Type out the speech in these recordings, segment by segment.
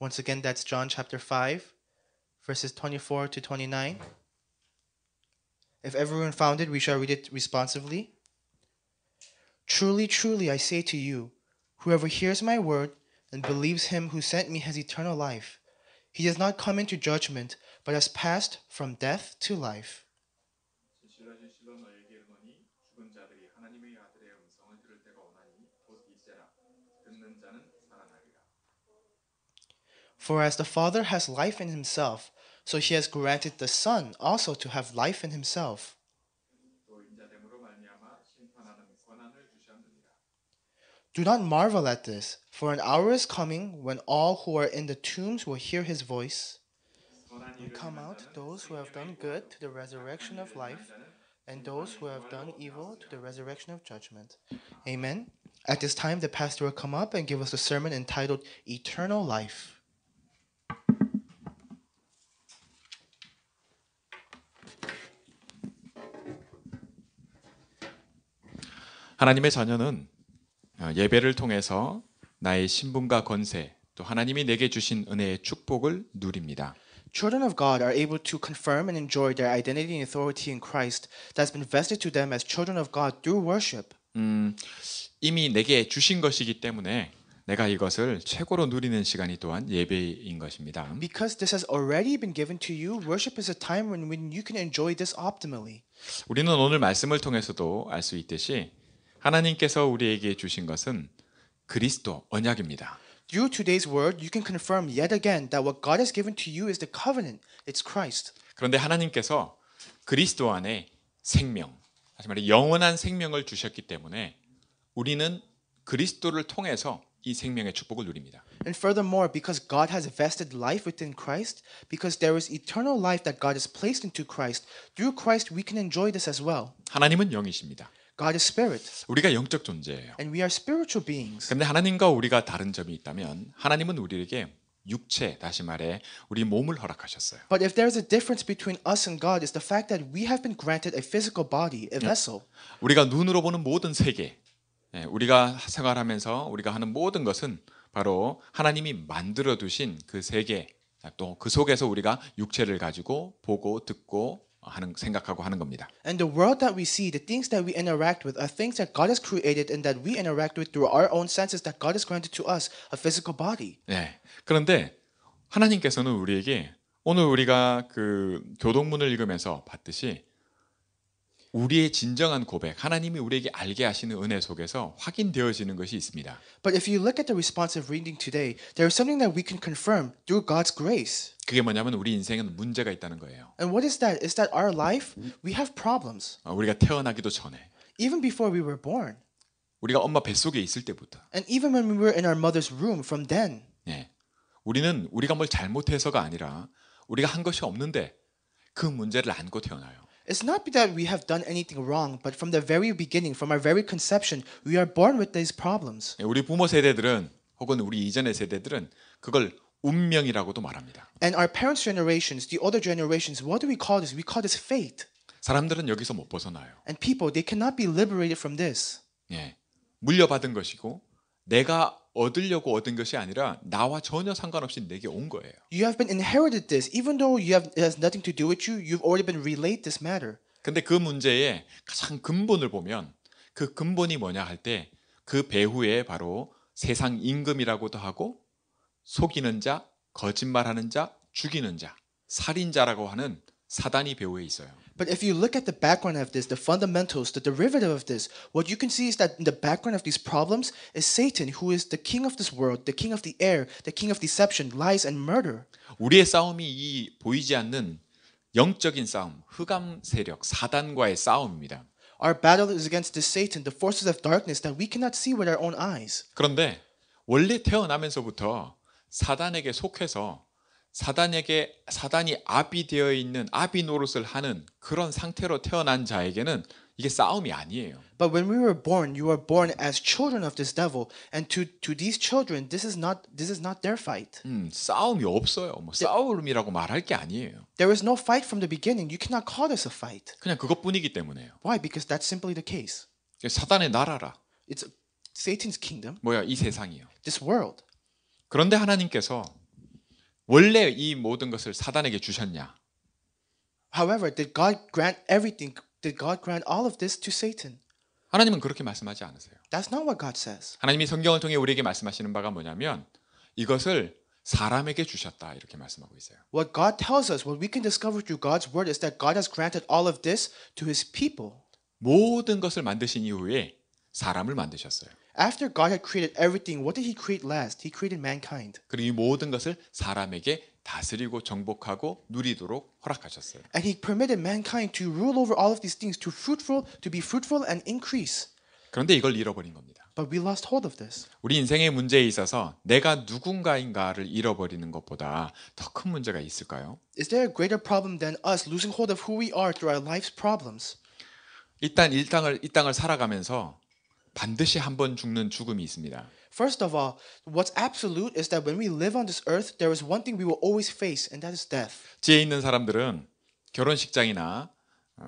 Once again, that's John chapter 5, verses 24 to 29. If everyone found it, we shall read it responsively. Truly, truly, I say to you, whoever hears my word and believes him who sent me has eternal life. He does not come into judgment, but has passed from death to life. For as the Father has life in himself, so he has granted the Son also to have life in himself. Do not marvel at this, for an hour is coming when all who are in the tombs will hear his voice. And come out those who have done good to the resurrection of life, and those who have done evil to the resurrection of judgment. Amen. At this time, the pastor will come up and give us a sermon entitled Eternal Life. 하나님의 자녀는 예배를 통해서 나의 신분과 권세 또 하나님이 내게 주신 은혜의 축복을 누립니다. Children of God are able to confirm and enjoy their identity and authority in Christ that's been vested to them as children of God through worship. 음, 이미 내게 주신 것이기 때문에 내가 이것을 최고로 누리는 시간이 또한 예배인 것입니다. Because this has already been given to you, worship is a time when, when you can enjoy this optimally. 우리는 오늘 말씀을 통해서도 알 수 있듯이 하나님께서 우리에게 주신 것은 그리스도 언약입니다. Through today's word, you can confirm yet again that what God has given to you is the covenant. It's Christ. 그런데 하나님께서 그리스도 안에 생명, 다시 말해 영원한 생명을 주셨기 때문에 우리는 그리스도를 통해서 이 생명의 축복을 누립니다. And furthermore, because God has vested life within Christ, because there is eternal life that God has placed into Christ, through Christ we can enjoy this as well. 하나님은 영이십니다. God is spirit. 우리가 영적 존재예요. And we are spiritual beings. 근데 하나님과 우리가 다른 점이 있다면 하나님은 우리에게 육체 다시 말해 우리 몸을 허락하셨어요. But if there is a difference between us and God is the fact that we have been granted a physical body, a vessel. 우리가 눈으로 보는 모든 세계, 우리가 생활하면서 우리가 하는 모든 것은 바로 하나님이 만들어 두신 그 세계 또 그 속에서 우리가 육체를 가지고 보고 듣고 하는 생각하고 하는 겁니다. And the world that we see, the things that we interact with, are things that God has created and that we interact with through our own senses that God has granted to us, a physical body. 네. 그런데 하나님께서는 우리에게 오늘 우리가 그 교동문을 읽으면서 봤듯이 우리의 진정한 고백, 하나님이 우리에게 알게 하시는 은혜 속에서 확인되어지는 것이 있습니다. But if you look at the responsive reading today, there is something that we can confirm through God's grace. 그게 뭐냐면 우리 인생에는 문제가 있다는 거예요. And what is that? Is that our life? We have problems. 우리가 태어나기도 전에. Even before we were born. 우리가 엄마 뱃속에 있을 때부터. And even when we were in our mother's womb from then. 예. 우리는 우리가 뭘 잘못해서가 아니라 우리가 한 것이 없는데 그 문제를 안고 태어나요. It's not that we have done anything wrong, but from the very beginning, from our very conception, we are born with these problems. 우리 부모 세대들은 혹은 우리 이전의 세대들은 그걸 운명이라고도 말합니다. And our parents' generations, the older generations, what do we call this? We call this fate. 사람들은 여기서 못 벗어나요. And people, they cannot be liberated from this. 예, 물려받은 것이고 내가 얻으려고 얻은 것이 아니라 나와 전혀 상관없이 내게 온 거예요. You have been inherited this, even though you have it has nothing to do with you. You've already been relayed this matter. 근데 그 문제의 가장 근본을 보면 그 근본이 뭐냐 할 때 그 배후에 바로 세상 임금이라고도 하고 속이는 자, 거짓말하는 자, 죽이는 자, 살인자라고 하는 사단이 배후에 있어요. But if you look at the background of this, the fundamentals, the derivative of this, what you can see is that in the background of these problems is Satan, who is the king of this world, the king of the air, the king of deception, lies and murder. 우리의 싸움이 이 보이지 않는 영적인 싸움, 흑암 세력 사단과의 싸움입니다. Our battle is against the Satan, the forces of darkness that we cannot see with our own eyes. 그런데 원래 태어나면서부터 사단에게 속해서 사단에게 사단이 압이 되어 있는 압이 노릇을 하는 그런 상태로 태어난 자에게는 이게 싸움이 아니에요. But when we were born, you are born as children of this devil, and to to these children, this is not this is not their fight. 음, 싸움이 없어요. 뭐 싸움이라고 말할 게 아니에요. There is no fight from the beginning. You cannot call this a fight. 그냥 그것뿐이기 때문에요. Why? Because that's simply the case. 사단의 나라라. It's Satan's kingdom. 뭐야 이 세상이요. This world. 그런데 하나님께서 원래 이 모든 것을 사단에게 주셨냐? However, did God grant everything? Did God grant all of this to Satan? 하나님은 그렇게 말씀하지 않으세요. That's not what God says. 하나님이 성경을 통해 우리에게 말씀하시는 바가 뭐냐면 이것을 사람에게 주셨다 이렇게 말씀하고 있어요. What God tells us, what we can discover through God's word is that God has granted all of this to his people. 모든 것을 만드신 이후에 사람을 만드셨어요. After God had created everything, what did He create last? He created mankind. 그리고 이 모든 것을 사람에게 다스리고 정복하고 누리도록 허락하셨어요. And He permitted mankind to rule over all of these things, to fruitful, to be fruitful and increase. 그런데 이걸 잃어버린 겁니다. But we lost hold of this. 우리 인생의 문제에 있어서 내가 누군가인가를 잃어버리는 것보다 더 큰 문제가 있을까요? Is there a greater problem than us losing hold of who we are through our life's problems? 일단 이 땅을 이 땅을 살아가면서 반드시 한 번 죽는 죽음이 있습니다. First of all, what's absolute is that when we live on this earth, there is one thing we will always face, and that is death. 지혜 있는 사람들은 결혼식장이나 어,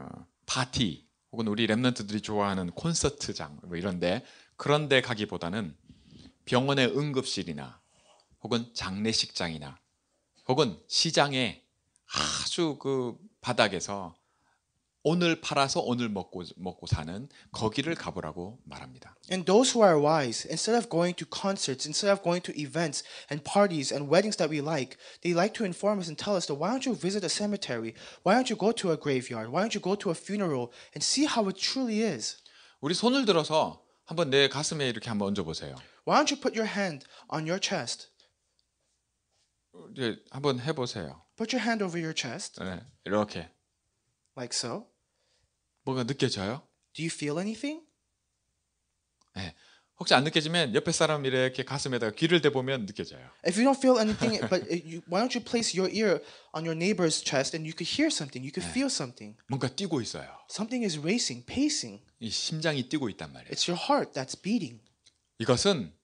파티 혹은 우리 렘넌트들이 좋아하는 콘서트장 뭐 이런데 그런데 가기보다는 병원의 응급실이나 혹은 장례식장이나 혹은 시장의 아주 그 바닥에서 오늘 팔아서 오늘 먹고 먹고 사는 거기를 가보라고 말합니다. And those who are wise, instead of going to concerts, instead of going to events and parties and weddings that we like, they like to inform us and tell us that why don't you visit a cemetery? Why don't you go to a graveyard? Why don't you go to a funeral and see how it truly is? 우리 손을 들어서 한번 내 가슴에 이렇게 한번 얹어 보세요. Why don't you put your hand on your chest? 한번 해 보세요. Put your hand over your chest. 네, 이렇게. Like so. 뭔가 느껴져요? Do you feel anything? 네. 혹시 안 느껴지면 옆에 사람 이렇게 가슴에다가 귀를 대보면 느껴져요. If you don't feel anything, but you, why don't you place your ear on your neighbor's chest and you could hear something, you could 네. feel something. 뭔가 뛰고 있어요. Something is racing, pacing. 이 심장이 뛰고 있단 말이에요. It's your heart that's beating. 이것은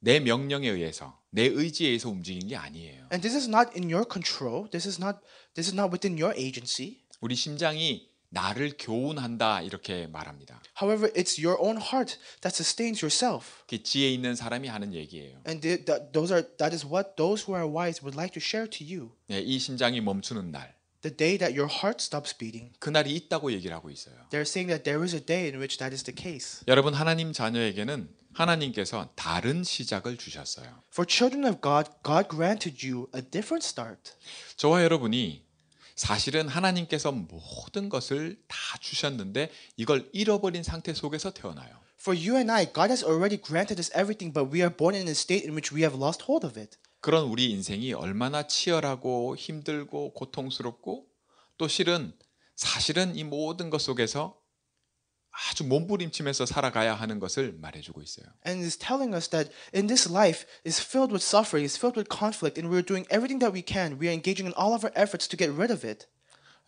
내 명령에 의해서, 내 의지에 의해서 움직인 게 아니에요. And this is not in your control. This is not this is not within your agency. 우리 심장이 나를 교훈한다 이렇게 말합니다. However, it's your own heart that sustains yourself. 그 지혜 있는 사람이 하는 얘기예요. And that, those are that is what those who are wise would like to share to you. 네, 이 심장이 멈추는 날. The day that your heart stops beating. 그날이 있다고 얘기를 하고 있어요. They're saying that there is a day in which that is the case. 여러분 하나님 자녀에게는 하나님께서 다른 시작을 주셨어요. For children of God, God granted you a different start. 저와 여러분이 사실은 하나님께서 모든 것을 다 주셨는데 이걸 잃어버린 상태 속에서 태어나요. For you and I, God has already granted us everything, but we are born in a state in which we have lost hold of it. 그런 우리 인생이 얼마나 치열하고 힘들고 고통스럽고 또 실은 사실은 이 모든 것 속에서 아주 몸부림치면서 살아가야 하는 것을 말해주고 있어요. And is telling us that in this life is filled with suffering, is filled with conflict, and we're doing everything that we can. We are engaging in all of our efforts to get rid of it.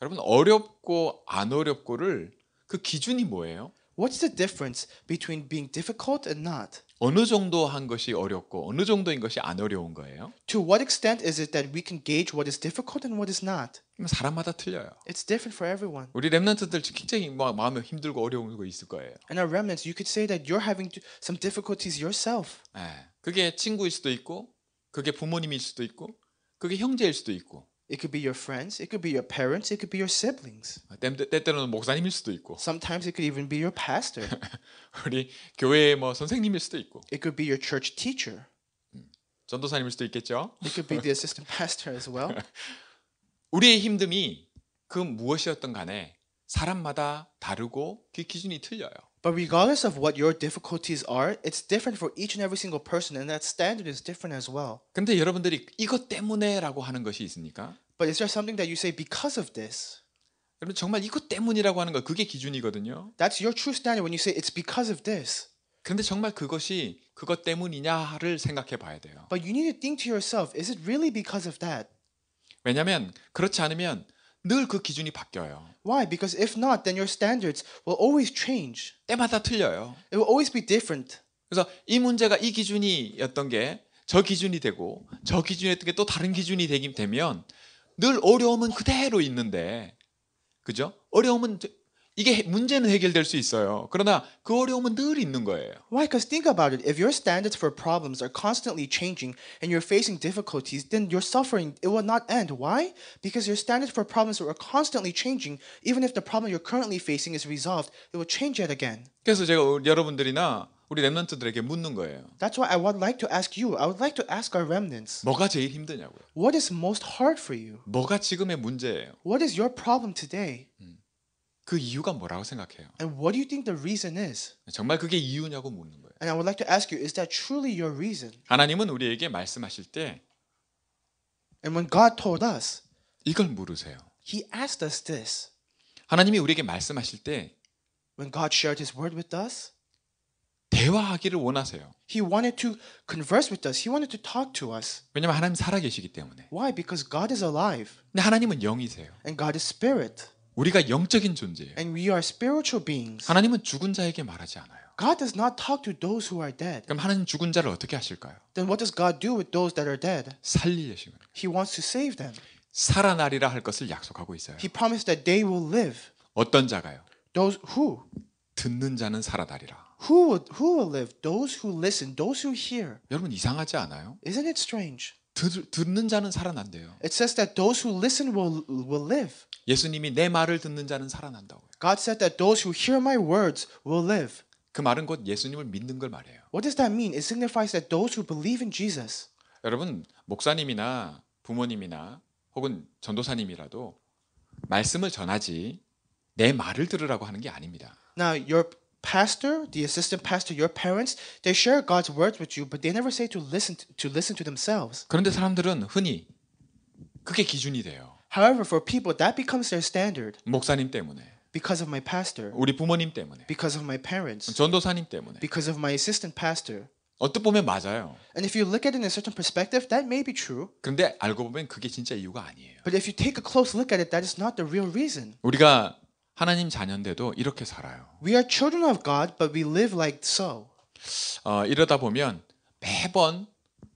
여러분 어렵고 안 어렵고를 그 기준이 뭐예요? What's the difference between being difficult and not? 어느 정도 한 것이 어렵고 어느 정도인 것이 안 어려운 거예요? To what extent is it that we can gauge what is difficult and what is not? 사람마다 틀려요. It's different for everyone. 우리 렘넌트들 굉장히 마음이 힘들고 어려운 거 있을 거예요. And our remnants, you could say that you're having some difficulties yourself. 예, 그게 친구일 수도 있고, 그게 부모님일 수도 있고, 그게 형제일 수도 있고. It could be your friends, it could be your parents, it could be your siblings. 때, 때, 때로는 목사님일 수도 있고. Sometimes it could even be your pastor. 우리 교회 뭐 선생님일 수도 있고. It could be your church teacher. 전도사님일 수도 있겠죠. It could be the assistant pastor as well. 우리의 힘듦이 그 무엇이었던 간에 사람마다 다르고 그 기준이 틀려요. But regardless of what your difficulties are, it's different for each and every single person, and that standard is different as well. 근데 여러분들이 이것 때문에라고 하는 것이 있습니까? But is there something that you say because of this? 여러분 정말 이것 때문이라고 하는 거 그게 기준이거든요. That's your true standard when you say it's because of this. 근데 정말 그것이 그것 때문이냐를 생각해 봐야 돼요. But you need to think to yourself, is it really because of that? 왜냐면 그렇지 않으면 늘그 기준이 바뀌어요. Why? Because if not, then your standards will always change. 때마다 틀려요. It will always be different. 그래서 이 문제가 이 기준이었던 게 저 기준이 되고 저 기준이었던 게 또 다른 기준이 되긴 되면 늘 어려움은 그대로 있는데 그죠? 어려움은 이게 문제는 해결될 수 있어요. 그러나 그 어려움은 늘 있는 거예요. Why? Because think about it. If your standards for problems are constantly changing and you're facing difficulties, then your suffering it will not end. Why? Because your standards for problems are constantly changing. Even if the problem you're currently facing is resolved, it will change yet again. 그래서 제가 여러분들이나 우리 렘넌트들에게 묻는 거예요. That's why I would like to ask you. I would like to ask our remnants. 뭐가 제일 힘드냐고요? What is most hard for you? 뭐가 지금의 문제예요? What is your problem today? 음. 그 이유가 뭐라고 생각해요? And what do you think the reason is? 정말 그게 이유냐고 묻는 거예요. And I would like to ask you, is that truly your reason? 하나님은 우리에게 말씀하실 때 And when God told us, 이걸 물으세요. He asked us this. 하나님이 우리에게 말씀하실 때 When God shared his word with us, 대화하기를 원하세요. He wanted to converse with us. He wanted to talk to us. 왜냐면 하나님 살아 계시기 때문에. Why? Because God is alive. 근데 하나님은 영이세요. And God is spirit. 우리가 영적인 존재예요. And we are spiritual beings. 하나님은 죽은 자에게 말하지 않아요. God does not talk to those who are dead. 그럼 하나님 죽은 자를 어떻게 하실까요? Then what does God do with those that are dead? 살리려시면. He wants to save them. 살아나리라 할 것을 약속하고 있어요. He promised that they will live. 어떤 자가요? Those who 듣는 자는 살아나리라. Who will, who will live? Those who listen, those who hear. 여러분 이상하지 않아요? Isn't it strange? 들, 듣는 자는 살아난대요. It says that those who listen will will live. 예수님이 내 말을 듣는 자는 살아난다고요. God said that those who hear my words will live. 그 말은 곧 예수님을 믿는 걸 말해요. What does that mean? It signifies that those who believe in Jesus. 여러분 목사님이나 부모님이나 혹은 전도사님이라도 말씀을 전하지 내 말을 들으라고 하는 게 아닙니다. Now your pastor, the assistant pastor, your parents, they share God's words with you, but they never say to listen to, listen to themselves. 그런데 사람들은 흔히 그게 기준이 돼요. However, for people that becomes their standard. 목사님 때문에. Because of my pastor. 우리 부모님 때문에. Because of my parents. 전도사님 때문에. Because of my assistant pastor. 보면 맞아요. And if you look at it in a certain perspective, that may be true. 그런데 알고 보면 그게 진짜 이유가 아니에요. But if you take a close look at it, that is not the real reason. 우리가 하나님 자녀인데도 이렇게 살아요. We are children of God, but we live like so. 어, 이러다 보면 매번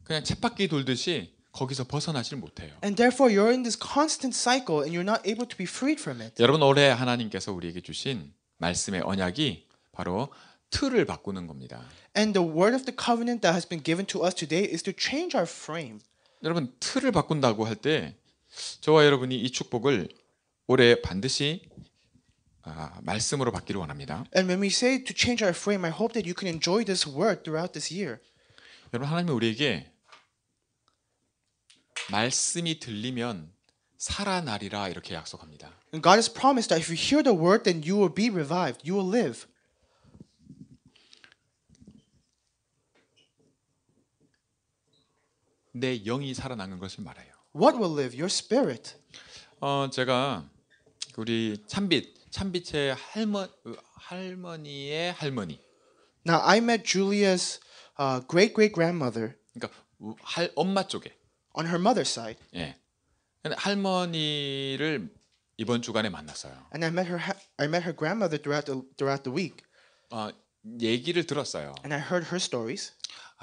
그냥 쳇바퀴 돌듯이 거기서 벗어나질 못해요. And therefore you're in this constant cycle and you're not able to be freed from it. 여러분 올해 하나님께서 우리에게 주신 말씀의 언약이 바로 틀을 바꾸는 겁니다. And the word of the covenant that has been given to us today is to change our frame. 여러분 틀을 바꾼다고 할 때 저와 여러분이 이 축복을 올해 반드시 아, 말씀으로 받기를 원합니다. And when we say to change our frame, I hope that you can enjoy this word throughout this year. 여러분 하나님이 우리에게 말씀이 들리면 살아나리라 이렇게 약속합니다. And God has promised that if you hear the word, then you will be revived. You will live. 내 영이 살아나는 것을 말해요. What will live? Your spirit. 어 제가 우리 찬빛 참빛의 할머 할머니의 할머니. Now I met Julia's uh, great great grandmother. 그러니까 할 엄마 쪽에. On her mother's side. 예. 할머니를 이번 주간에 만났어요. And I met her I met her grandmother throughout the throughout the week. 아 얘기를 들었어요. And I heard her stories.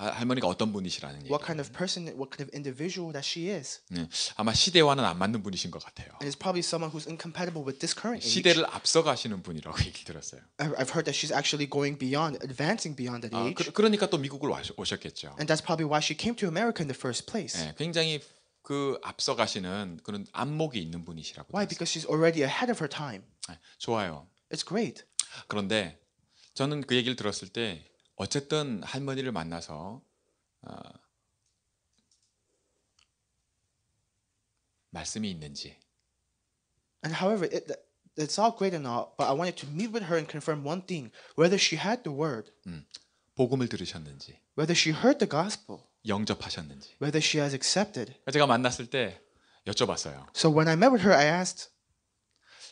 할머니가 어떤 분이시라는 얘기. What kind of person, what kind of individual that she is. 네, 아마 시대와는 안 맞는 분이신 것 같아요. And it's probably someone who's incompatible with this current age. 시대를 앞서가시는 분이라고 얘기 들었어요. I've heard that she's actually going beyond, advancing beyond that age. 아, 그, 그러니까 또 미국으로 오셨겠죠. And that's probably why she came to America in the first place. 네, 굉장히 그 앞서가시는 그런 안목이 있는 분이시라고. Why? Because she's already ahead of her time. 네, 좋아요. It's great. 그런데 저는 그 얘기를 들었을 때 어쨌든 할머니를 만나서 어, 말씀이 있는지. And however, it, it's all great and all, but I wanted to meet with her and confirm one thing: whether she had the word. 음, 복음을 들으셨는지. Whether she heard the gospel. 영접하셨는지. Whether she has accepted. 제가 만났을 때 여쭤봤어요. So when I met with her, I asked.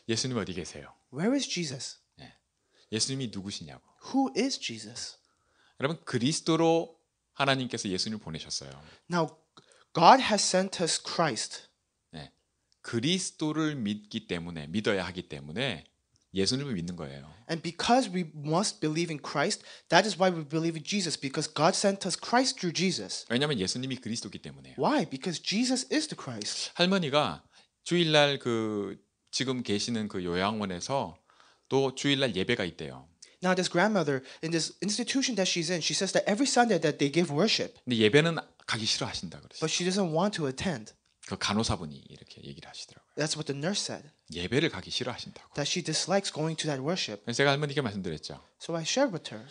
예수님 어디 계세요? Where is Jesus? 예, 예수님이 누구시냐고. Who is Jesus? 여러분 그리스도로 하나님께서 예수님을 보내셨어요. Now God has sent us Christ. 네. 그리스도를 믿기 때문에 믿어야 하기 때문에 예수님을 믿는 거예요. And because we must believe in Christ, that is why we believe in Jesus because God sent us Christ through Jesus. 왜냐면 예수님이 그리스도기 때문에요. Why? Because Jesus is the Christ. 할머니가 주일날 그 지금 계시는 그 요양원에서 또 주일날 예배가 있대요. Now this grandmother in this institution that she's in, she says that every Sunday that they give worship. 근데 예배는 가기 싫어하신다 그랬어요. But she doesn't want to attend. 그 간호사분이 이렇게 얘기를 하시더라고요. That's what the nurse said. 예배를 가기 싫어하신다고. That she dislikes going to that worship. 제가 할머니께 말씀드렸죠. So I shared with her.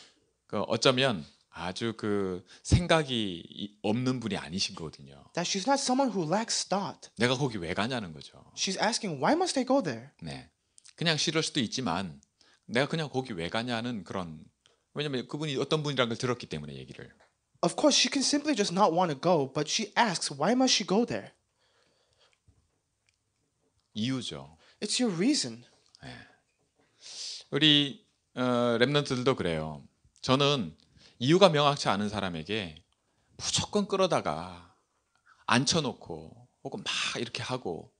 그 어쩌면 아주 그 생각이 없는 분이 아니신거든요. That she's not someone who lacks thought. 내가 거기 왜 가냐는 거죠. She's asking why must I go there? 네. 그냥 싫을 수도 있지만 내가 그냥 거기 왜 가냐는 그런 왜냐면 그분이 어떤 분이란 걸 들었기 때문에 얘기를. Of course, she can simply just not want to go, but she asks, why must she go there? 이유죠. It's your reason. 예. 우리 렘 어, 랩런트들도 그래요. 저는 이유가 명확치 않은 사람에게 무조건 끌어다가 앉혀놓고 혹은 막 이렇게 하고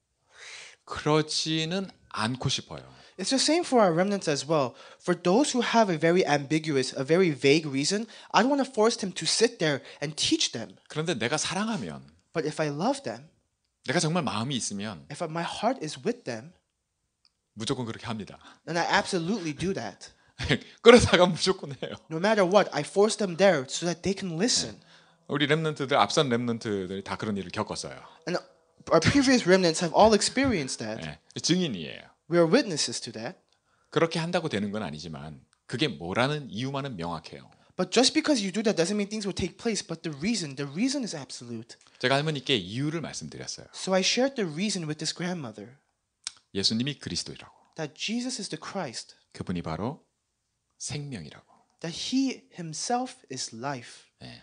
그러지는 않고 싶어요. It's the same for our remnants as well. For those who have a very ambiguous, a very vague reason, I don't want to force them to sit there and teach them. 그런데 내가 사랑하면, but if I love them, 내가 정말 마음이 있으면, if my heart is with them, 무조건 그렇게 합니다. Then I absolutely do that. 끌어다가 무조건 해요. No matter what, I force them there so that they can listen. 우리 렘넌트들 앞선 렘넌트들이 다 그런 일을 겪었어요. And our previous remnants have all experienced that. 네, 증인이에요. We are witnesses to that. 그렇게 한다고 되는 건 아니지만 그게 뭐라는 이유만은 명확해요. But just because you do that doesn't mean things will take place. But the reason, the reason is absolute. 제가 할머니께 이유를 말씀드렸어요. So I shared the reason with this grandmother. 예수님이 그리스도라고. That Jesus is the Christ. 그분이 바로 생명이라고. That he himself is life. 네.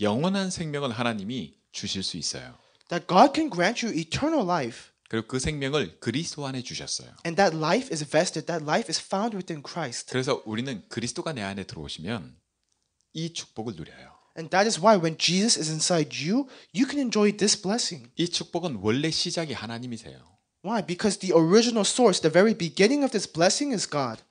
영원한 생명을 하나님이 주실 수 있어요. That God can grant you eternal life. 그리고 그 생명을 그리스도 안에 주셨어요. And that life is vested, that life is found within Christ. 그래서 우리는 그리스도가 내 안에 들어오시면 이 축복을 누려요. And that is why when Jesus is inside you, you can enjoy this blessing. 이 축복은 원래 시작이 하나님이세요. Why? Because the original source, the very beginning of this blessing is God.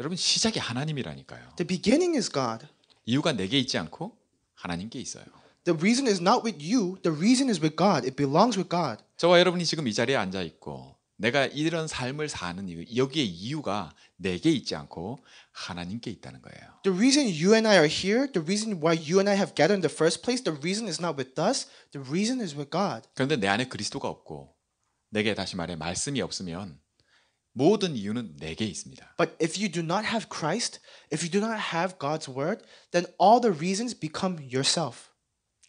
여러분 시작이 하나님이라니까요. The beginning is God. 이유가 내게 있지 않고 하나님께 있어요. The reason is not with you. The reason is with God. It belongs with God. 저와 여러분이 지금 이 자리에 앉아 있고 내가 이런 삶을 사는 이유, 여기에 이유가 내게 있지 않고 하나님께 있다는 거예요. The reason you and I are here, the reason why you and I have gathered in the first place, the reason is not with us, the reason is with God. 그런데 내 안에 그리스도가 없고 내게 다시 말해 말씀이 없으면 모든 이유는 내게 있습니다. But if you do not have Christ, if you do not have God's word, then all the reasons become yourself.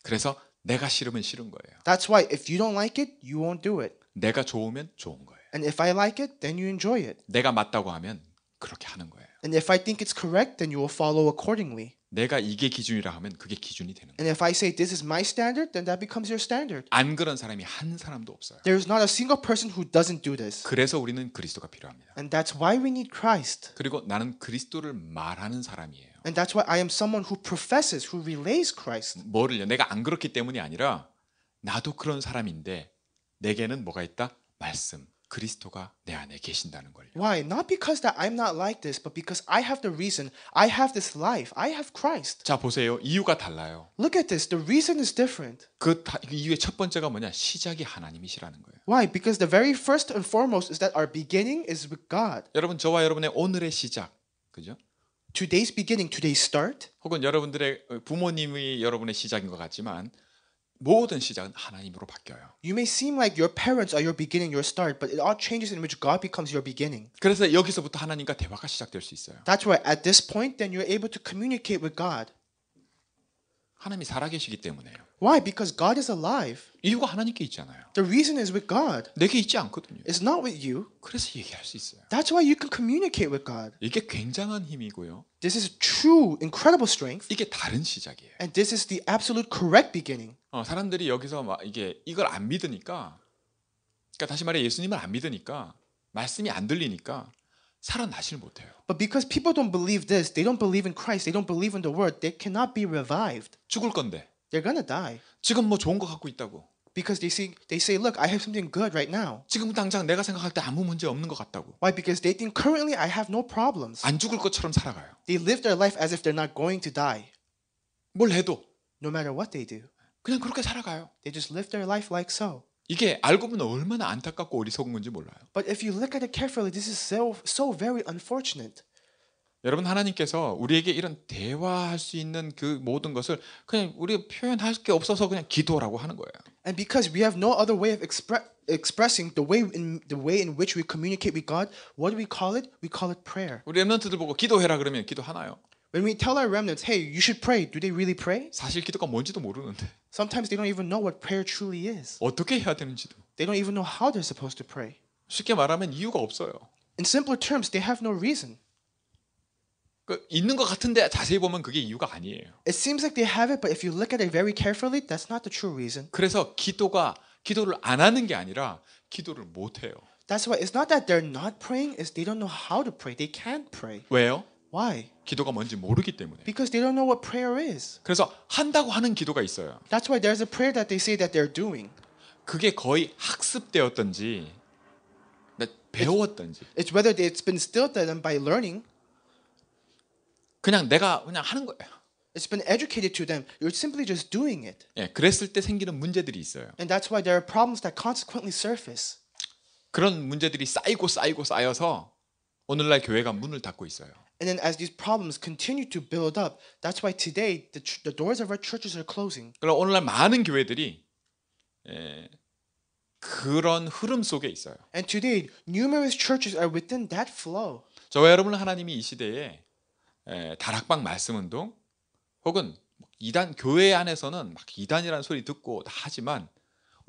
그래서 내가 싫으면 싫은 거예요. That's why if you don't like it, you won't do it. 내가 좋으면 좋은 거예요. And if I like it, then you enjoy it. 내가 맞다고 하면 그렇게 하는 거예요. And if I think it's correct, then you will follow accordingly. 내가 이게 기준이라 하면 그게 기준이 되는 거예요. And if I say this is my standard, then that becomes your standard. 안 그런 사람이 한 사람도 없어요. There is not a single person who doesn't do this. 그래서 우리는 그리스도가 필요합니다. And that's why we need Christ. 그리고 나는 그리스도를 말하는 사람이에요. And that's why I am someone who professes, who relays Christ. 뭐를요? 내가 안 그렇기 때문이 아니라 나도 그런 사람인데 내게는 뭐가 있다? 말씀. 그리스도가 내 안에 계신다는 걸요. Why? Not because that I'm not like this, but because I have the reason. I have this life. I have Christ. 자 보세요. 이유가 달라요. Look at this. The reason is different. 그 다, 이유의 첫 번째가 뭐냐? 시작이 하나님이시라는 거예요. Why? Because the very first and foremost is that our beginning is with God. 여러분 저와 여러분의 오늘의 시작, 그죠? today's beginning, today's start. 혹은 여러분들의 부모님이 여러분의 시작인 것 같지만 모든 시작은 하나님으로 바뀌어요. You may seem like your parents are your beginning, your start, but it all changes in which God becomes your beginning. 그래서 여기서부터 하나님과 대화가 시작될 수 있어요. That's why at this point, then you're able to communicate with God. 하나님이 살아계시기 때문에요. Why? Because God is alive. 이유가 하나님께 있잖아요. The reason is with God. 내게 있지 않거든요. It's not with you. 그래서 얘기할 수 있어요. That's why you can communicate with God. 이게 굉장한 힘이고요. This is true, incredible strength. 이게 다른 시작이에요. And this is the absolute correct beginning. 어, 사람들이 여기서 막 이게 이걸 안 믿으니까, 그러니까 다시 말해 예수님을 안 믿으니까 말씀이 안 들리니까 못해요. But because people don't believe this, they don't believe in Christ, they don't believe in the word, they cannot be revived. 죽을 건데. They're gonna die. 지금 뭐 좋은 거 갖고 있다고. Because they see, they say, look, I have something good right now. 지금 당장 내가 생각할 때 아무 문제 없는 것 같다고. Why? Because they think currently I have no problems. 안 죽을 것처럼 살아가요. They live their life as if they're not going to die. 뭘 해도. No matter what they do. 그냥 그렇게 살아가요. They just live their life like so. 이게 알고 보면 얼마나 안타깝고 어리석은 건지 몰라요. But if you look at it carefully, this is so so very unfortunate. 여러분 하나님께서 우리에게 이런 대화할 수 있는 그 모든 것을 그냥 우리 표현할 게 없어서 그냥 기도라고 하는 거예요. And because we have no other way of expre- expressing the way in the way in which we communicate with God, what do we call it? We call it prayer. 우리 렘넌트들 보고 기도해라 그러면 기도 하나요? When we tell our remnants, hey, you should pray, do they really pray? 사실 기도가 뭔지도 모르는데. Sometimes they don't even know what prayer truly is. 어떻게 해야 되는지도. They don't even know how they're supposed to pray. 쉽게 말하면 이유가 없어요. In simpler terms, they have no reason. 그 있는 것 같은데 자세히 보면 그게 이유가 아니에요. It seems like they have it, but if you look at it very carefully, that's not the true reason. 그래서 기도가 기도를 안 하는 게 아니라 기도를 못 해요. That's why it's not that they're not praying, it's they don't know how to pray. They can't pray. 왜요? Why? 기도가 뭔지 모르기 때문에. Because they don't know what prayer is. 그래서 한다고 하는 기도가 있어요. That's why there's a prayer that they say that they're doing. 그게 거의 학습되었던지 배웠던지. It's, it's whether it's been instilled to them by learning. 그냥 내가 그냥 하는 거예요. It's been educated to them. You're simply just doing it. 예, 그랬을 때 생기는 문제들이 있어요. And that's why there are problems that consequently surface. 그런 문제들이 쌓이고 쌓이고 쌓여서 오늘날 교회가 문을 닫고 있어요. And then as these problems continue to build up, that's why today the, the doors of our churches are closing. 그럼 오늘날 많은 교회들이 예, 그런 흐름 속에 있어요. And today numerous churches are within that flow. 저와 여러분은 하나님이 이 시대에 예, 다락방 말씀 운동 혹은 이단 교회 안에서는 막 이단이라는 소리 듣고 다 하지만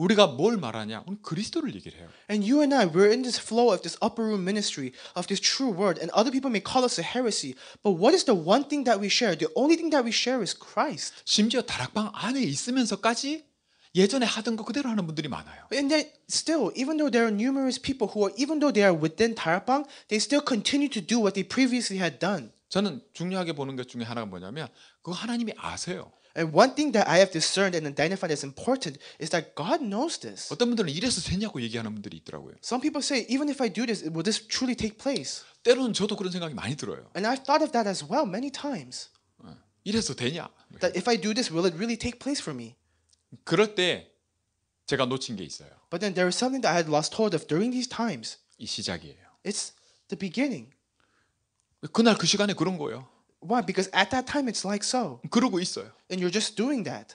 우리가 뭘 말하냐? 그리스도를 얘기를 해요. And you and I we're in this flow of this upper room ministry of this true word and other people may call us a heresy. But what is the one thing that we share? The only thing that we share is Christ. 심지어 다락방 안에 있으면서까지 예전에 하던 거 그대로 하는 분들이 많아요. And that still, even though there are numerous people who are, even though they are within 다락방, they still continue to do what they previously had done. 저는 중요하게 보는 것 중에 하나가 뭐냐면 그거 하나님이 아세요. And one thing that I have discerned and identified as important is that God knows this. 어떤 분들은 이래서 되냐고 얘기하는 분들이 있더라고요. Some people say even if I do this, will this truly take place? 때로는 저도 그런 생각이 많이 들어요. And I've thought of that as well many times. 이래서 되냐? That if I do this, will it really take place for me? 그럴 때 제가 놓친 게 있어요. But then there is something that I had lost hold of during these times. 이 시작이에요. It's the beginning. 그날 그 시간에 그런 거예요. Why? Because at that time it's like so. 그러고 있어요. And you're just doing that.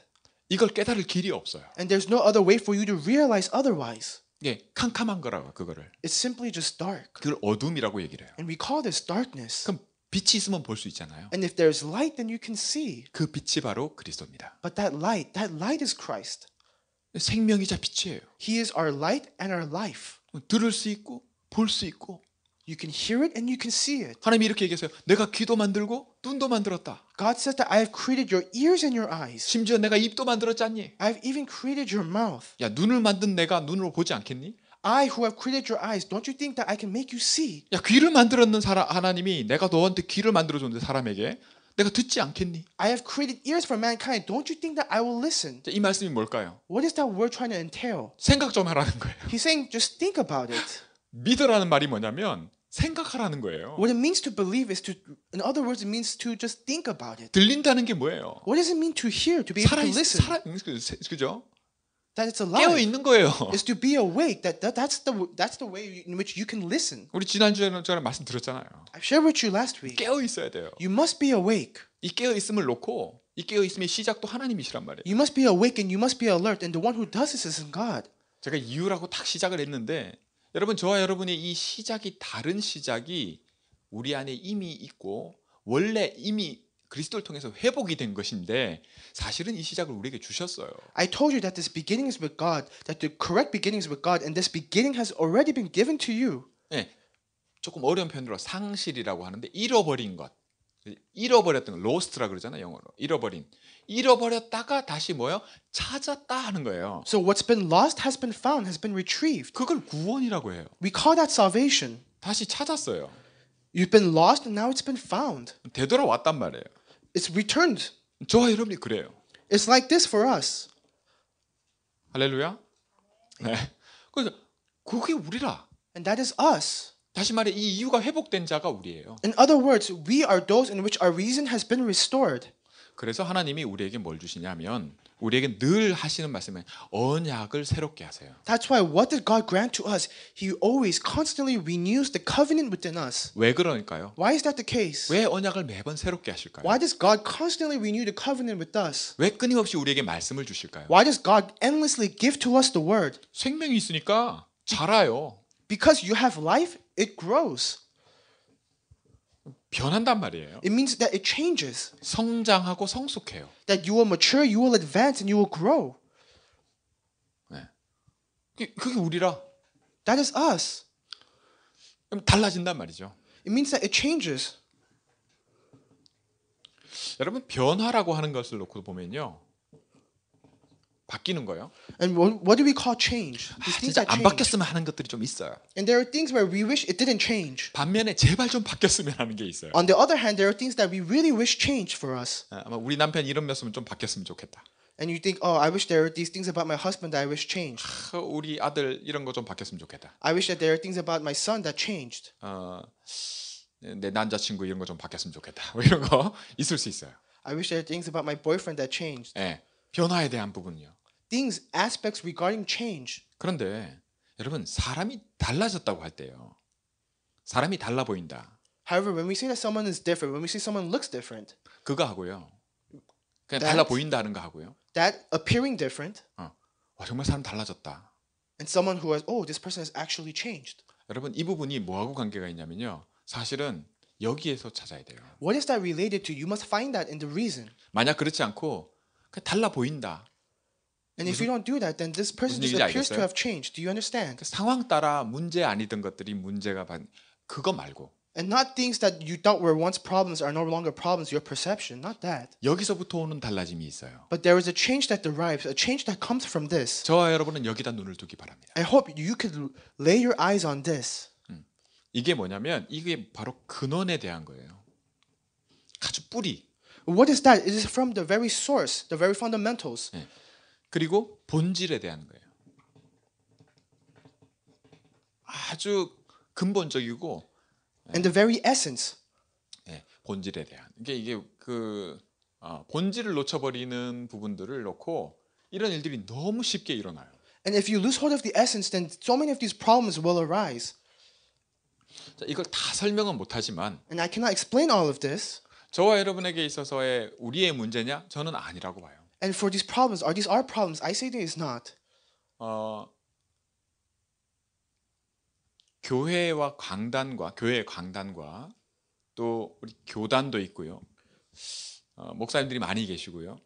이걸 깨달을 길이 없어요. And there's no other way for you to realize otherwise. 예, 캄캄한 거라고 그거를. It's simply just dark. 그걸 어둠이라고 얘기를 해요. And we call this darkness. 그럼 빛이 있으면 볼 수 있잖아요. And if there's light, then you can see. 그 빛이 바로 그리스도입니다. But that light, that light is Christ. 생명이자 빛이에요. He is our light and our life. 들을 수 있고 볼 수 있고. You can hear it and you can see it. 하나님이 이렇게 얘기하세요. 내가 귀도 만들고 눈도 만들었다. God says that I've created your ears and your eyes. 심지어 내가 입도 만들었잖니. I've even created your mouth. 야 눈을 만든 내가 눈으로 보지 않겠니? I who have created your eyes, don't you think that I can make you see? 야 귀를 만들었는 사람 하나님이 내가 너한테 귀를 만들어 줬는데 사람에게 내가 듣지 않겠니? I have created ears for mankind. Don't you think that I will listen? 이 말씀이 뭘까요? What is that word trying to entail? 생각 좀 하라는 거예요. He's saying just think about it. 믿으라는 말이 뭐냐면 생각하라는 거예요. What it means to believe is to, in other words, it means to just think about it. 들린다는 게 뭐예요? What does it mean to hear, to be able 살아, to listen? 살아, 그죠? That it's alive. 깨어 있는 거예요. Is to be awake. That, that that's the that's the way in which you can listen. 우리 지난 주에 전에 말씀드렸잖아요. I shared with you last week. 깨어 있어야 돼요. You must be awake. 이 깨어 있음을 놓고 이 깨어 있음의 시작도 하나님이시란 말이에요. You must be awake and you must be alert, and the one who does this is in God. 제가 이유라고 딱 시작을 했는데 여러분 저와 여러분의 이 시작이 다른 시작이 우리 안에 이미 있고 원래 이미 그리스도를 통해서 회복이 된 것인데 사실은 이 시작을 우리에게 주셨어요. I told you that this beginning is with God, that the correct beginning is with God, and this beginning has already been given to you. 네, 조금 어려운 표현으로 상실이라고 하는데 잃어버린 것, 잃어버렸던 것, lost라 그러잖아요 영어로 잃어버린 잃어버렸다가 다시 뭐요? 찾았다 하는 거예요. So what's been lost has been found, has been retrieved. 그걸 구원이라고 해요. We call that salvation. 다시 찾았어요. You've been lost and now it's been found. 되돌아왔단 말이에요. It's returned. 저와 여러분이 그래요. It's like this for us. 할렐루야. 네. 그래서 그게 우리라. And that is us. 다시 말해 이 이유가 회복된 자가 우리예요. In other words, we are those in which our reason has been restored. 그래서 하나님이 우리에게 뭘 주시냐면 우리에게 늘 하시는 말씀은 언약을 새롭게 하세요. That's why what did God grant to us? He always constantly renews the covenant within us. 왜 그럴까요? Why is that the case? 왜 언약을 매번 새롭게 하실까요? Why does God constantly renew the covenant with us? 왜 끊임없이 우리에게 말씀을 주실까요? Why does God endlessly give to us the word? 생명이 있으니까 자라요. Because you have life, it grows. 변한단 말이에요. It means that it changes. 성장하고 성숙해요. That you will mature, you will advance, and you will grow. 네. 그게, 그게 우리라. That is us. 그럼 달라진단 말이죠. It means that it changes. 여러분 변화라고 하는 것을 놓고 보면요. 바뀌는 거예요. And what do we call change? 아, 진짜 안 change. 바뀌었으면 하는 것들이 좀 있어요. And there are things where we wish it didn't change. 반면에 제발 좀 바뀌었으면 하는 게 있어요. On the other hand, there are things that we really wish changed for us. 아, 아마 우리 남편 이름이었으면 좀 바뀌었으면 좋겠다. And you think, oh, I wish there are these things about my husband that I wish changed. 아, 우리 아들 이런 거 좀 바뀌었으면 좋겠다. I wish that there are things about my son that changed. 어, 내 남자친구 이런 거 좀 바뀌었으면 좋겠다. 뭐 이런 거 있을 수 있어요. I wish there are things about my boyfriend that changed. 예. 네. 변화에 대한 부분이요. Things aspects regarding change. 그런데 여러분 사람이 달라졌다고 할 때요. 사람이 달라 보인다. However, when we say that someone is different, when we say someone looks different, 그거 하고요. 그냥 That- 달라 보인다는 거 하고요. that appearing different 어. 와, 정말 사람 달라졌다. and someone who has oh this person has actually changed. 여러분 이 부분이 뭐하고 관계가 있냐면요. 사실은 여기에서 찾아야 돼요. What is that related to? You must find that in the reason. 만약 그렇지 않고 달라 보인다. And if you don't do that, then this person just appears 알겠어요? to have changed. Do you understand? 그 상황 따라 문제 아니던 것들이 문제가 반 그거 말고. And not things that you thought were once problems are no longer problems. Your perception, not that. 여기서부터 오는 달라짐이 있어요. But there is a change that derives, a change that comes from this. 저와 여러분은 여기다 눈을 두기 바랍니다. I hope you could lay your eyes on this. 음, 이게 뭐냐면 이게 바로 근원에 대한 거예요. 아주 뿌리. What is that? It is from the very source, the very fundamentals. 예. 그리고 본질에 대한 거예요. 아주 근본적이고 And the very essence. 네, 본질에 대한 이게 이게 그 어, 본질을 놓쳐버리는 부분들을 놓고 이런 일들이 너무 쉽게 일어나요. And if you lose hold of the essence, then so many of these problems will arise. 자, 이걸 다 설명은 못하지만 And I cannot explain all of this. 저와 여러분에게 있어서의 우리의 문제냐? 저는 아니라고 봐요. And for these problems, are these our problems? I say they is not. 어 교회와 강단과 교회 강단과 또 우리 교단도 있고요. 어, 목사님들이 많이 계시고요.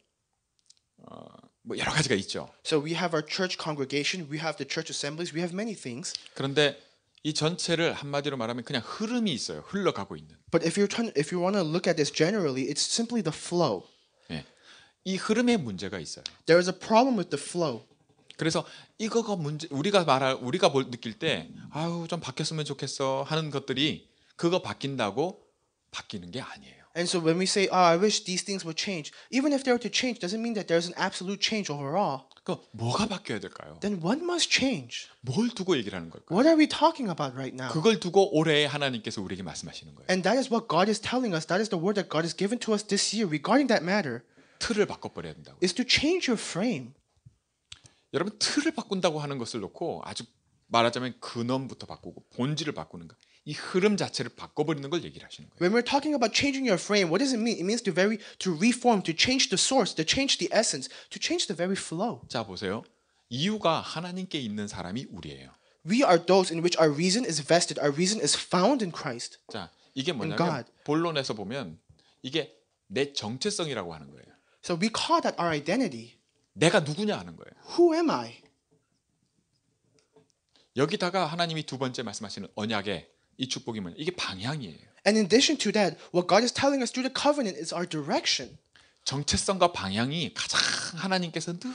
어, 뭐 여러 가지가 있죠. So we have our church congregation, we have the church assemblies, we have many things. 그런데 이 전체를 한마디로 말하면 그냥 흐름이 있어요. 흘러가고 있는. But if you trying, if you want to look at this generally, it's simply the flow. 예, 이 흐름에 문제가 있어요. There is a problem with the flow. 그래서 이거가 문제 우리가 말할 우리가 볼, 느낄 때아우좀 바뀌었으면 좋겠어 하는 것들이 그거 바뀐다고 바뀌는 게 아니에요. And so when we say, oh, I wish these things would change, even if they were to change, doesn't mean that there's an absolute change overall. 뭐가 바뀌어야 될까요? Then one must change? 뭘 두고 얘기를 하는 걸까요? What are we talking about right now? 그걸 두고 올해 하나님께서 우리에게 말씀하시는 거예요. And that is what God is telling us. That is the word that God has given to us this year regarding that matter. 틀을 바꿔버려야 된다고. Is to change your frame. 여러분 틀을 바꾼다고 하는 것을 놓고 아주 말하자면 근원부터 바꾸고 본질을 바꾸는 것. 이 흐름 자체를 바꿔버리는 걸 얘기를 하시는 거예요. When we're talking about changing your frame, what does it mean? It means to very to reform, to change the source, to change the essence, to change the very flow. 자 보세요. 이유가 하나님께 있는 사람이 우리예요. We are those in which our reason is vested. Our reason is found in Christ. 자 이게 뭐냐면 본론에서 보면 이게 내 정체성이라고 하는 거예요. So we call that our identity. 내가 누구냐 하는 거예요. Who am I? 여기다가 하나님이 두 번째 말씀하시는 언약의 이 축복이 뭐냐? 이게 방향이에요. And in addition to that, what God is telling us through the covenant is our direction. 정체성과 방향이 가장 하나님께서 늘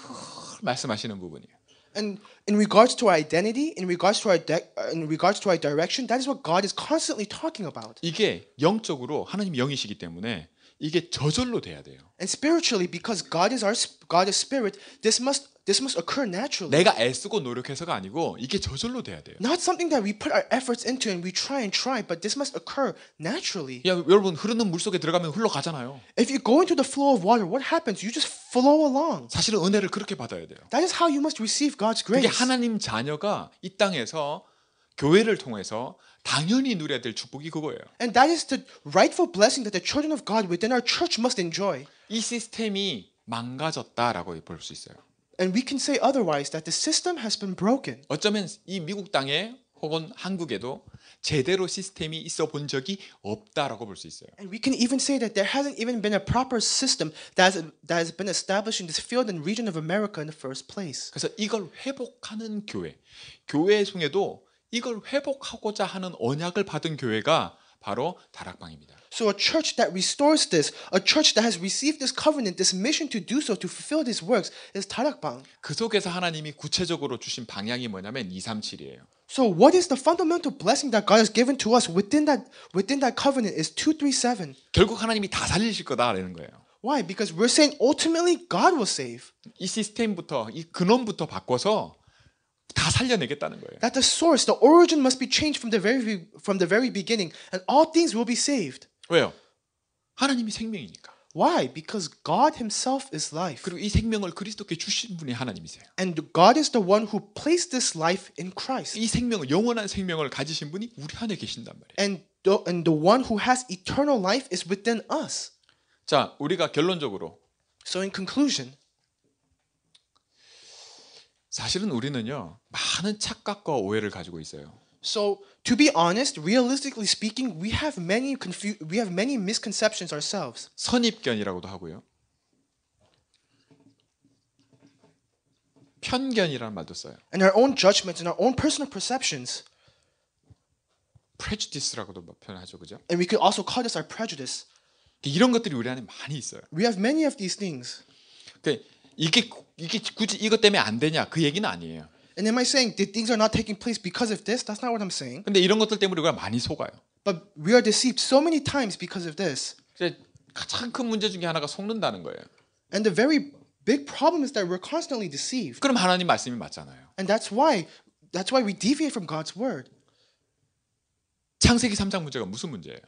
말씀하시는 부분이에요. And in regards to our identity, in regards to our de- in regards to our direction, that is what God is constantly talking about. 이게 영적으로 하나님 영이시기 때문에 이게 저절로 돼야 돼요. And spiritually, because God is our God is spirit, this must this must occur naturally. 내가 애쓰고 노력해서가 아니고 이게 저절로 돼야 돼요. Not something that we put our efforts into and we try and try, but this must occur naturally. 야 여러분 흐르는 물 속에 들어가면 흘러가잖아요. If you go into the flow of water, what happens? You just flow along. 사실은 은혜를 그렇게 받아야 돼요. That is how you must receive God's grace. 이게 하나님 자녀가 이 땅에서 교회를 통해서 당연히 누려야 될 축복이 그거예요. And that is the rightful blessing that the children of God within our church must enjoy. 이 시스템이 망가졌다라고 볼 있어요. And we can say otherwise that the system has been broken. 어쩌면 이 미국 땅에 혹은 한국에도 제대로 시스템이 있어 본 적이 없다라고 볼 수 있어요. And we can even say that there hasn't even been a proper system that has, that has been established in this field and region of America in the first place. 그래서 이걸 회복하는 교회, 교회 송에도 이걸 회복하고자 하는 언약을 받은 교회가 바로 다락방입니다. So a church that restores this, a church that has received this covenant, this mission to do so, to fulfill these works, is 다락방. 그 속에서 하나님이 구체적으로 주신 방향이 뭐냐면 237이에요. So what is the fundamental blessing that God has given to us within that within that covenant is 237. 결국 하나님이 다 살리실 거다라는 거예요. Why? Because we're saying ultimately God will save. 이 시스템부터 이 근원부터 바꿔서 다 살려내겠다는 거예요. That the source, the origin must be changed from the very from the very beginning, and all things will be saved. 왜요? 하나님이 생명이니까. Why? Because God Himself is life. 그리고 이 생명을 그리스도께 주신 분이 하나님이세요. And God is the one who placed this life in Christ. 이 생명을 영원한 생명을 가지신 분이 우리 안에 계신단 말이에요. And the, and the one who has eternal life is within us. 자, 우리가 결론적으로 So in conclusion, 사실은 우리는요 많은 착각과 오해를 가지고 있어요. So to be honest, realistically speaking, we have many confu- we have many misconceptions ourselves. 선입견이라고도 하고요. 편견이라는 말도 써요. And our own judgments and our own personal perceptions. prejudice라고도 표현하죠, 그죠? And we could also call this our prejudice. 이런 것들이 우리 안에 많이 있어요. We have many of these things. 그러니까 이게 이게 굳이 이것 때문에 안 되냐 그 얘기는 아니에요. And am I saying that things are not taking place because of this? That's not what I'm saying. 근데 이런 것들 때문에 우리가 많이 속아요. But we are deceived so many times because of this. 가장 큰 문제 중에 하나가 속는다는 거예요. And the very big problem is that we're constantly deceived. 그럼 하나님 말씀이 맞잖아요. And that's why that's why we deviate from God's word. 창세기 3장 문제가 무슨 문제예요?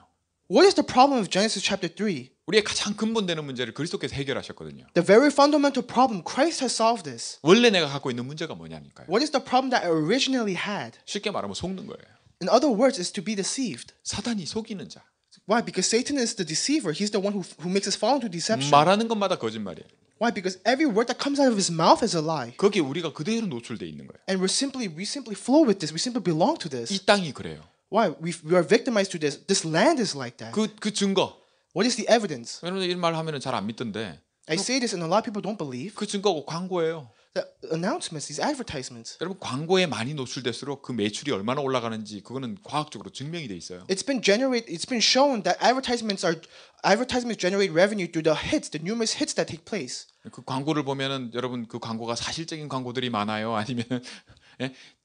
What is the problem of Genesis chapter 3? 우리의 가장 근본되는 문제를 그리스도께서 해결하셨거든요. The very fundamental problem Christ has solved this. 원래 내가 갖고 있는 문제가 뭐냐니까요. What is the problem that I originally had? 쉽게 말하면 속는 거예요. In other words, is to be deceived. 사단이 속이는 자. Why? Because Satan is the deceiver. He's the one who who makes us fall into deception. 말하는 것마다 거짓말이에요. Why? Because every word that comes out of his mouth is a lie. 거기 우리가 그대로 노출돼 있는 거예요. And we simply we simply flow with this. We simply belong to this. 이 땅이 그래요. Why? We we are victimized to this. This land is like that. 그그 그 증거. What is the evidence? 여러분 이런 말 하면은 잘안 믿던데. I say this and a lot of people don't believe. 그 증거가 광고예요. The announcements, these advertisements. 여러분 광고에 많이 노출될수록 그 매출이 얼마나 올라가는지 그거는 과학적으로 증명이 돼 있어요. It's been generate, it's been shown that advertisements are advertisements generate revenue through the hits, the numerous hits that take place. 그 광고를 보면은 여러분 그 광고가 사실적인 광고들이 많아요, 아니면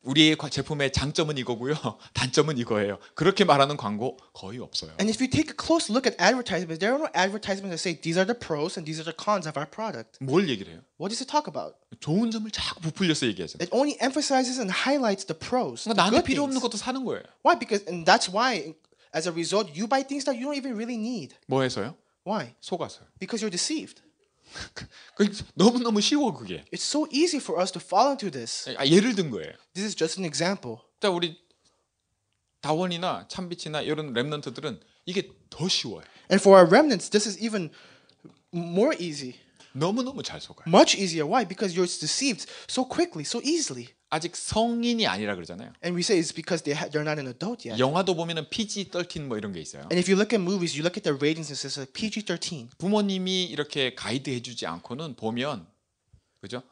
우리의 제품의 장점은 이거고요. 단점은 이거예요. 그렇게 말하는 광고 거의 없어요. And if you take a close look at advertisements, there are no advertisements that say these are the pros and these are the cons of our product. 뭘 얘기를 해요? What does it talk about? 좋은 점을 자꾸 부풀려서 얘기하죠. It only emphasizes and highlights the pros. 그러니까 나한테 필요 없는 것도 사는 거예요. Why? Because and that's why as a result you buy things that you don't even really need. 뭐 해서요? Why? 속아서요. Because you're deceived. 쉬워 그게. It's so easy for us to fall into this. 아, 예를 든 거예요. This is just an example. 자, 우리 다원이나 참빛이나 이런 렘넌트들은 이게 더 쉬워요. And for our remnants, this is even more easy. 너무너무 잘 Much easier. Why? Because you're deceived so quickly, so easily. 아직 성인이 아니라 그러잖아요. And we say it's because they they're not an adult yet. 영화도 보면은 PG-13 뭐 이런 게 있어요. And if you look at movies, you look at the ratings and says like PG-13. 부모님이 이렇게 가이드 해주지 않고는 보면 그죠?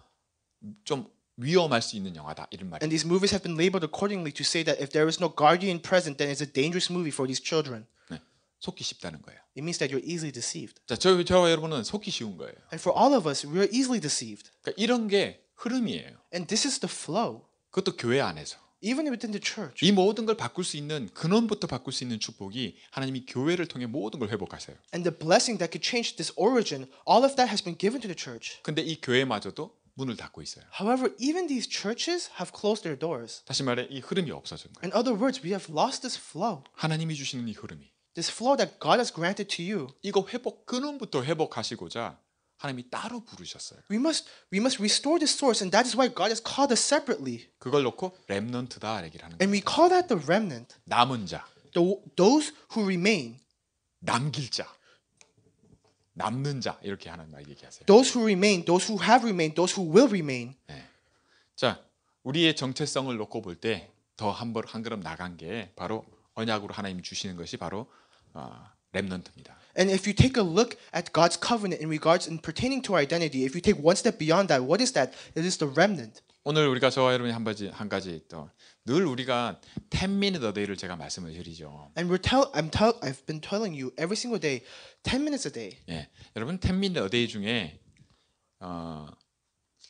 좀 위험할 수 있는 영화다 이런 말이에요. And these movies have been labeled accordingly to say that if there is no guardian present, then it's a dangerous movie for these children. 네, 속기 쉽다는 거예요. It means that you're easily deceived. 자, 저, 저와 여러분은 속기 쉬운 거예요. And for all of us, we're easily deceived. 그러니까 이런 게 흐름이에요. And this is the flow. 그것도 교회 안에서. Even within the church. 이 모든 걸 바꿀 수 있는 근원부터 바꿀 수 있는 축복이 하나님이 교회를 통해 모든 걸 회복하세요. And the blessing that could change this origin, all of that has been given to the church. 근데 이 교회마저도 문을 닫고 있어요. However, even these churches have closed their doors. 다시 말해 이 흐름이 없어진 거예요. In other words, we have lost this flow. 하나님이 주시는 이 흐름이. This flow that God has granted to you. 이거 회복 근원부터 회복하시고자 하나님이 따로 부르셨어요. We must we must restore the source, and that is why God has called us separately. 그걸 놓고 렘넌트다 얘기를 하는 거예요. And we call that the remnant. 남은 자. The, those who remain. 남길 자. 남는 자 이렇게 하나님 말 얘기하세요. Those who remain, those who have remained, those who will remain. 네. 자, 우리의 정체성을 놓고 볼 때 더한번한 걸음 나간 게 바로 언약으로 하나님 주시는 것이 바로 어, 렘넌트입니다. And if you take a look at God's covenant in regards in pertaining to our identity, if you take one step beyond that, what is that? It is the remnant. 오늘 우리가 저와 여러분이 한 가지 한 가지 또늘 우리가 10 minutes a day를 제가 말씀을 드리죠. And we're tell I'm tell I've been telling you every single day 10 minutes a day. 예. 여러분 10 minutes a day 중에 어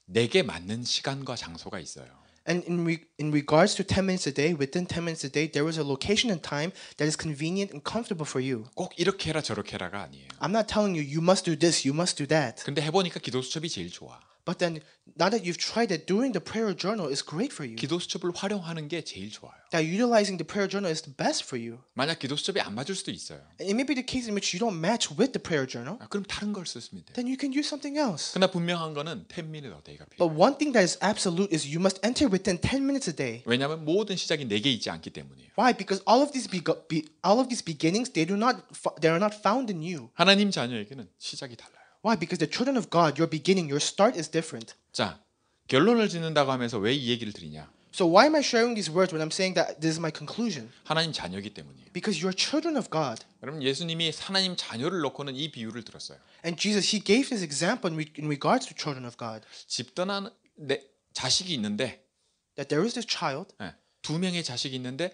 내게 맞는 시간과 장소가 있어요. And in, re- in regards to 10 minutes a day, within 10 minutes a day, there is a location and time that is convenient and comfortable for you. 꼭 이렇게 해라 저렇게 해라가 아니에요. I'm not telling you, you must do this, you must do that. 근데 해보니까 기도 수첩이 제일 좋아. But then now that you've tried it, doing the prayer journal is great for you. 기도 수첩을 활용하는 게 제일 좋아요. That utilizing the prayer journal is the best for you. 만약 기도 수첩이 안 맞을 수도 있어요. It may be the case in which you don't match with the prayer journal. 아, 그럼 다른 걸 쓰시면 돼요. Then you can use something else. 근데 분명한 거는 10 minutes a day가 필요해요. But one thing that is absolute is you must enter within 10 minutes a day. 왜냐하면 모든 시작이 내게 있지 않기 때문이에요. Why? Because all of these bego- be, all of these beginnings they do not they are not found in you. 하나님 자녀에게는 시작이 달라. Why? Because the children of God, your beginning, your start is different. 자, 결론을 짓는다고 하면서 왜 이 얘기를 드리냐? So why am I sharing these words when I'm saying that this is my conclusion? 하나님 자녀이기 때문이에요. Because you're children of God. 여러분 예수님이 하나님 자녀를 놓고는 이 비유를 들었어요. And Jesus he gave this example in regards to children of God. 집 떠난 내 자식이 있는데 that there is this child. 네, 두 명의 자식이 있는데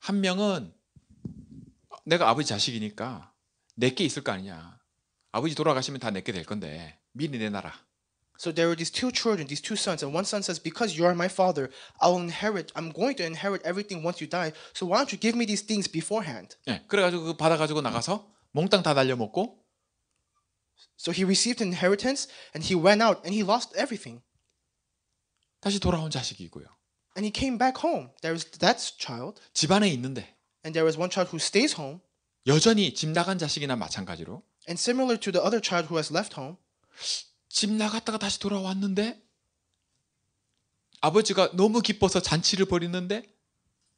한 명은 내가 아버지 자식이니까 내게 있을 거 아니냐. 아버지 돌아가시면 다 내게 될 건데 미리 내놔라. So there were these two children, these two sons, and one son says, "Because you are my father, I'll inherit. I'm going to inherit everything once you die. So why don't you give me these things beforehand?" 예, 그래가지고 그 받아가지고 나가서 몽땅 다 날려 먹고. So he received an inheritance, and he went out, and he lost everything. 다시 돌아온 자식이고요. And he came back home. There is that child. 집안에 있는데. And there is one child who stays home. 여전히 집 나간 자식이나 마찬가지로. And similar to the other child who has left home, 집 나갔다가 다시 돌아왔는데 아버지가 너무 기뻐서 잔치를 벌이는데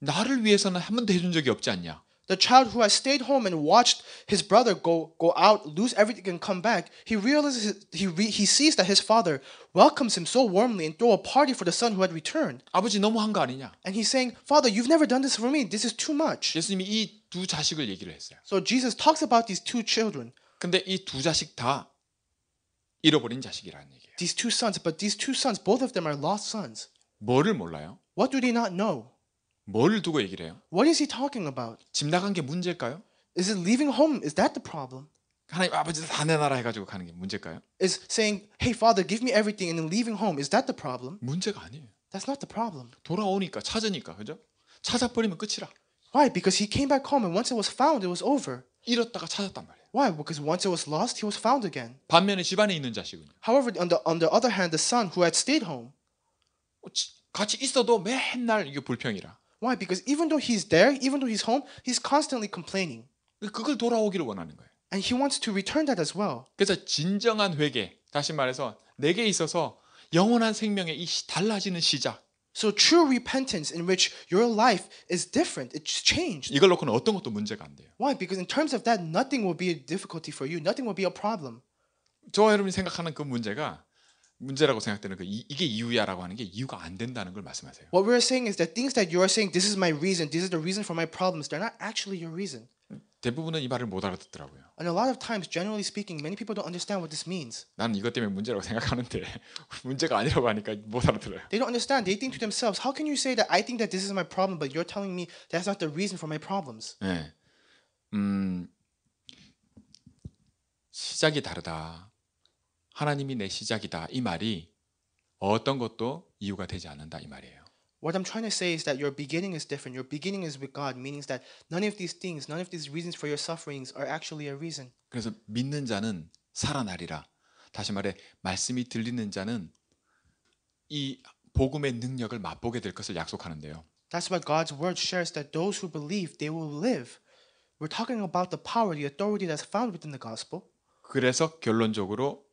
나를 위해서는 한 번도 해준 적이 없지 않냐? The child who has stayed home and watched his brother go, go out, lose everything, and come back, he realizes he, re, he sees that his father welcomes him so warmly and throw a party for the son who had returned. 아버지 너무 거 아니냐? And he's saying, Father, you've never done this for me. This is too much. 예수님이 이 두 자식을 얘기를 했어요. So Jesus talks about these two children. 근데 이 두 자식 다 잃어버린 자식이라는 얘기예요. These two sons, but these two sons, both of them are lost sons. 뭐를 몰라요? What do they not know? 뭘 두고 얘기를 해요? What is he talking about? 집 나간 게 문제일까요? Is it leaving home? Is that the problem? 하나님 아버지 다내 나라 해가지고 가는 게 문제일까요? Is saying, "Hey Father, give me everything," and then leaving home. Is that the problem? 문제가 아니에요. That's not the problem. 돌아오니까 찾으니까 그죠? 찾아버리면 끝이라. Why? Because he came back home, and once it was found, it was over. 잃었다가 찾았단 말이에요. Why? Because once it was lost, he was found again. 반면에 집안에 있는 자식은 However, on the on the other hand, the son who had stayed home. 같이 있어도 맨날 이게 불평이라. Why? Because even though he's there, even though he's home, he's constantly complaining. 그걸 돌아오기를 원하는 거예요. And he wants to return that as well. 그래서 진정한 회개, 다시 말해서 내게 있어서 영원한 생명의 이 달라지는 시작, So true repentance in which your life is different, it's changed. 이걸 놓고는 어떤 것도 문제가 안 돼요. Why? Because in terms of that, nothing will be a difficulty for you. Nothing will be a problem. 저와 여러분이 생각하는 그 문제가 문제라고 생각되는 그 이게 이유야라고 하는 게 이유가 안 된다는 걸 말씀하세요. What we're saying is that things that you are saying, this is my reason, this is the reason for my problems, they're not actually your reason. 대부분은 이 말을 못 알아듣더라고요. And a lot of times, generally speaking, many people don't understand what this means. 나는 이것 때문에 문제라고 생각하는데 문제가 아니라고 하니까 못 알아들어요. They don't understand. They think to themselves, "How can you say that I think that this is my problem, but you're telling me that's not the reason for my problems?" 네. 음, 시작이 다르다. 하나님이 내 시작이다. 이 말이 어떤 것도 이유가 되지 않는다 이 말이에요. What I'm trying to say is that your beginning is different. Your beginning is with God, meaning that none of these things, none of these reasons for your sufferings are actually a reason. 그래서 믿는 자는 살아나리라. 다시 말해 말씀이 들리는 자는 이 복음의 능력을 맛보게 될 것을 약속하는데요. That's why God's word shares that those who believe they will live. We're talking about the power, the authority that's found within the gospel. 그래서 결론적으로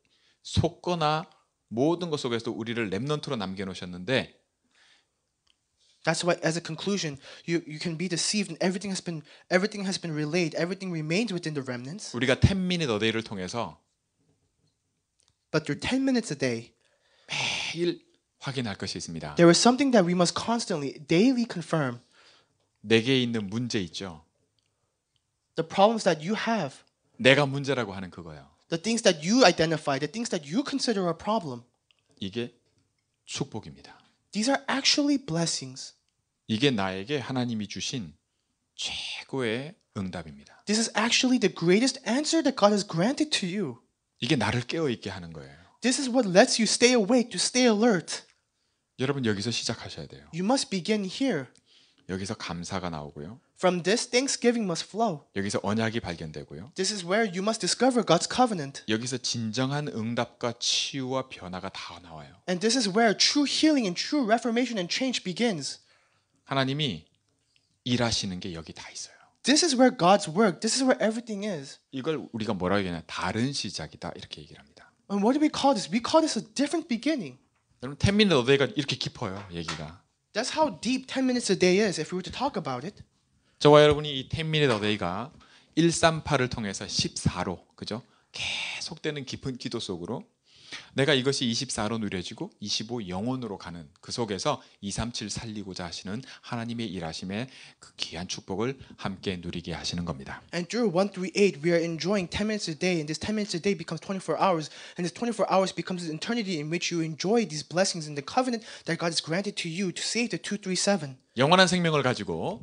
속거나 모든 것 속에서도 우리를 렘넌트로 남겨 놓으셨는데 That's why, as a conclusion, you, you can be deceived, and everything has been everything has been relayed. Everything remains within the remnants. 우리가 10 minute a day를 통해서 But your 10 minutes a day, 매일 확인할 것이 있습니다. there is something that we must constantly, daily confirm: 내게 있는 문제 있죠. the problems that you have, 내가 문제라고 하는 그거예요. the things that you identify, the things that you consider a problem. 이게 축복입니다. These are actually blessings. 이게 나에게 하나님이 주신 최고의 응답입니다. This is actually the greatest answer that God has granted to you. 이게 나를 깨어 있게 하는 거예요. This is what lets you stay awake, to stay alert. 여러분 여기서 시작하셔야 돼요. You must begin here. 여기서 감사가 나오고요. From this thanksgiving must flow. 여기서 언약이 발견되고요. This is where you must discover God's covenant. 여기서 진정한 응답과 치유와 변화가 다 나와요. And this is where true healing and true reformation and change begins. 하나님이 일하시는 게 여기 다 있어요. This is where God's work. This is where everything is. 이걸 우리가 뭐라고 얘기하냐? 다른 시작이다 이렇게 얘기를 합니다. And what do we call this? We call this a different beginning. 여러분 텐민 어데이가 이렇게 깊어요 얘기가. That's how deep 10 minutes a day is if we were to talk about it. 저와 여러분이 이10 minute a day가 138을 통해서 14로 그죠? 계속되는 깊은 기도 속으로 내가 이것이 24로 누려지고 25 영혼으로 가는 그 속에서 237 살리고자 하시는 하나님의 일하심의 그 귀한 축복을 함께 누리게 하시는 겁니다. And through 138 we are enjoying 10 minutes a day and this 10 minutes a day becomes 24 hours and this 24 hours becomes an eternity in which you enjoy these blessings and the covenant that God has granted to you to save the 237. 영원한 생명을 가지고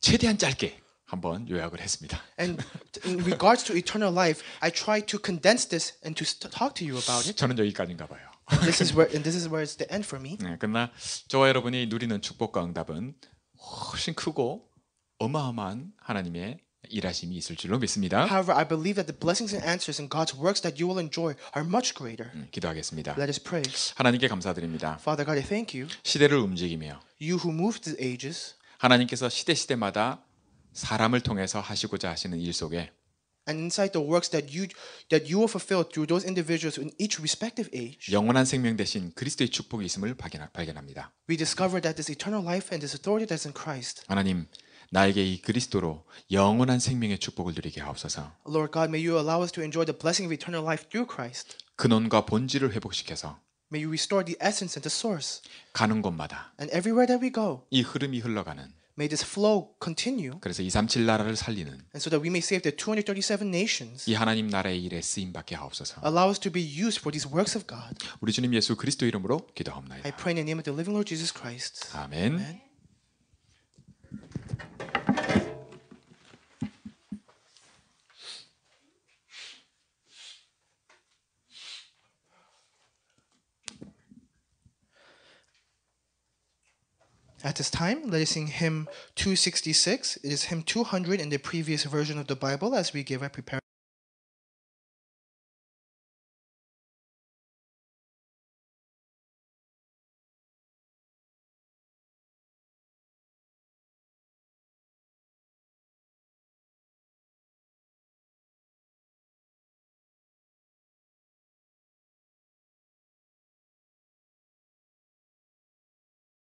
최대한 짧게 한번 요약을 했습니다. And in regards to eternal life, I try to condense this and to talk to you about it. 저는 여기까지인가 봐요. This is where and this is where it's the end for me. 네, 그러나 저와 여러분이 누리는 축복과 응답은 훨씬 크고 어마어마한 하나님의 일하심이 있을 줄로 믿습니다. However, I believe that the blessings and answers in God's works that you will enjoy are much greater. 음, 기도하겠습니다. Let us pray. 하나님께 감사드립니다. Father God, I thank you. 시대를 움직이며 you who move the ages. 하나님께서 시대 시대마다 사람을 통해서 하시고자 하시는 일 속에 and inside the works that you that you will fulfill through those individuals in each respective age 영원한 생명 대신 그리스도의 축복이 있음을 발견합니다. We discover that this eternal life and this authority that's in Christ. 하나님 나에게 이 그리스도로 영원한 생명의 축복을 누리게 하옵소서. Lord God, may you allow us to enjoy the blessing of eternal life through Christ. 근원과 본질을 회복시켜서 May you restore the essence and the source. 가는 곳마다 and everywhere that we go. 이 흐름이 흘러가는 may this flow continue. 그래서 237 나라를 살리는 and so that we may save the 237 nations. 이 하나님 나라의 일에 쓰임 받게 하옵소서. Allow us to be used for these works of God. 우리 주님 예수 그리스도 이름으로 기도합니다. I pray in the name of the living Lord Jesus Christ. 아멘. At this time, let us sing hymn 266. It is hymn 200 in the previous version of the Bible as we give a prepared.